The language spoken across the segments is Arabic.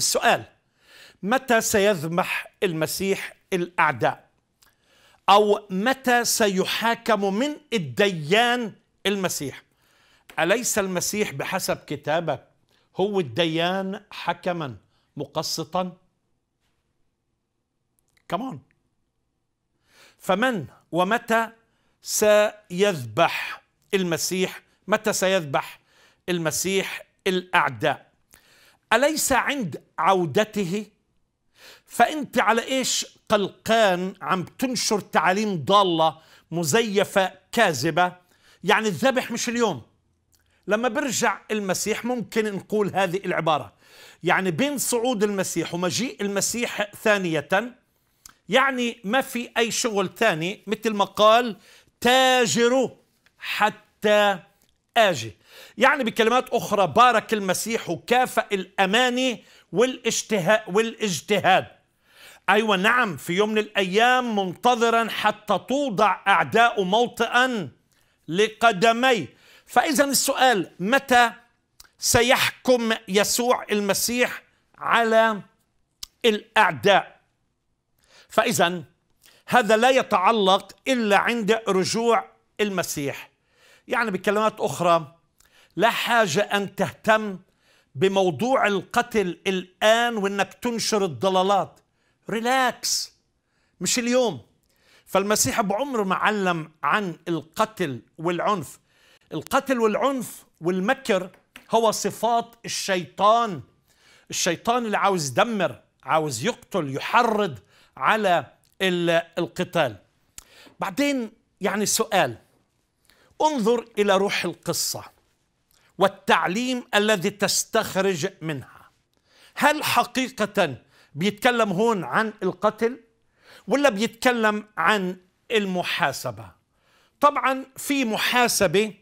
السؤال متى سيذمح المسيح الاعداء او متى سيحاكم من الديان المسيح اليس المسيح بحسب كتابك هو الديان حكما مقسطا كمان فمن ومتى سيذبح المسيح متى سيذبح المسيح الاعداء أليس عند عودته فأنت على إيش قلقان عم تنشر تعاليم ضالة مزيفة كاذبة يعني الذبح مش اليوم لما برجع المسيح ممكن نقول هذه العبارة يعني بين صعود المسيح ومجيء المسيح ثانية يعني ما في أي شغل ثاني مثل ما قال تاجروا حتى آجي يعني بكلمات أخرى بارك المسيح وكافأ الأماني والاجتهاد, والاجتهاد أيوة نعم في يوم من الأيام منتظرا حتى توضع أعداء موطئا لقدمي فإذا السؤال متى سيحكم يسوع المسيح على الأعداء فإذا هذا لا يتعلق إلا عند رجوع المسيح يعني بكلمات أخرى لا حاجة أن تهتم بموضوع القتل الآن وإنك تنشر الضلالات ريلاكس مش اليوم فالمسيح بعمر ما علم عن القتل والعنف القتل والعنف والمكر هو صفات الشيطان الشيطان اللي عاوز يدمر عاوز يقتل يحرض على القتال بعدين يعني سؤال انظر الى روح القصه والتعليم الذي تستخرج منها هل حقيقه بيتكلم هون عن القتل ولا بيتكلم عن المحاسبه طبعا في محاسبه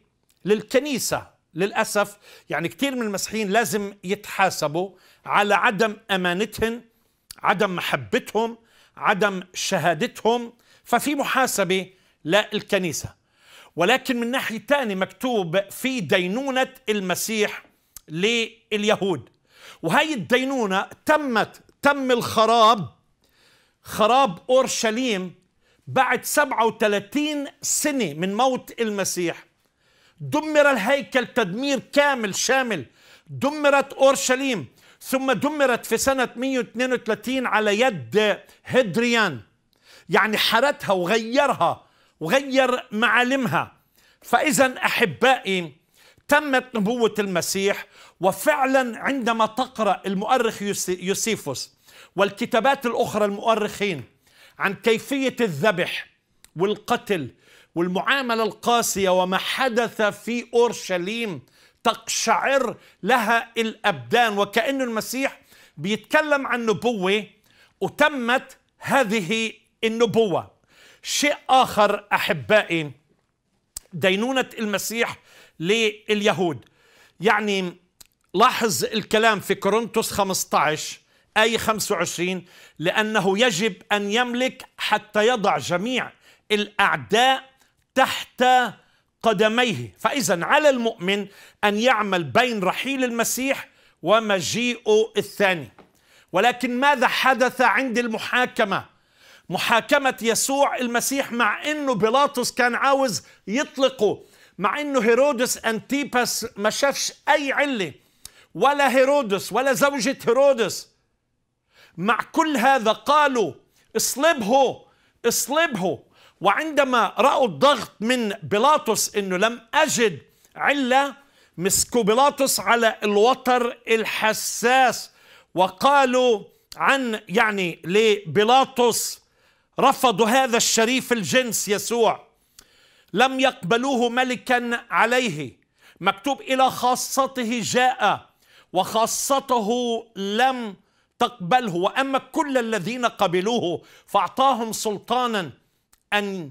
للكنيسه للاسف يعني كثير من المسيحيين لازم يتحاسبوا على عدم امانتهم عدم محبتهم عدم شهادتهم ففي محاسبه للكنيسه ولكن من ناحية تاني مكتوب في دينونة المسيح لليهود وهي الدينونة تمت تم الخراب خراب أورشليم بعد 37 سنة من موت المسيح دمر الهيكل تدمير كامل شامل دمرت أورشليم ثم دمرت في سنة 132 على يد هدريان يعني حرتها وغيرها وغير معالمها فإذا أحبائي تمت نبوة المسيح وفعلا عندما تقرأ المؤرخ يوسيفوس والكتابات الأخرى المؤرخين عن كيفية الذبح والقتل والمعاملة القاسية وما حدث في أورشليم تقشعر لها الأبدان وكأن المسيح بيتكلم عن نبوة وتمت هذه النبوة شيء آخر أحبائي دينونة المسيح لليهود يعني لاحظ الكلام في كورنثوس 15 آية 25 لأنه يجب أن يملك حتى يضع جميع الأعداء تحت قدميه فإذا على المؤمن أن يعمل بين رحيل المسيح ومجيئه الثاني ولكن ماذا حدث عند المحاكمة محاكمة يسوع المسيح مع أنه بيلاطس كان عاوز يطلقه مع أنه هيرودس أنتيباس ما شافش أي علة ولا هيرودس ولا زوجة هيرودس مع كل هذا قالوا اصلبه اصلبه وعندما رأوا الضغط من بيلاطس أنه لم أجد علة مسكوا بيلاطس على الوتر الحساس وقالوا عن يعني لبيلاطس رفضوا هذا الشريف الجنس يسوع لم يقبلوه ملكا عليه مكتوب الى خاصته جاء وخاصته لم تقبله واما كل الذين قبلوه فاعطاهم سلطانا ان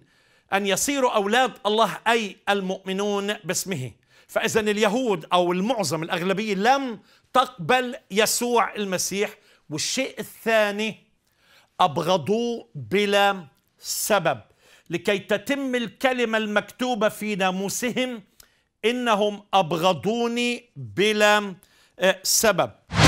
ان يصيروا اولاد الله اي المؤمنون باسمه فاذا اليهود او المعظم الاغلبيه لم تقبل يسوع المسيح والشيء الثاني أبغضوه بلا سبب لكي تتم الكلمة المكتوبة في ناموسهم إنهم أبغضوني بلا آه، سبب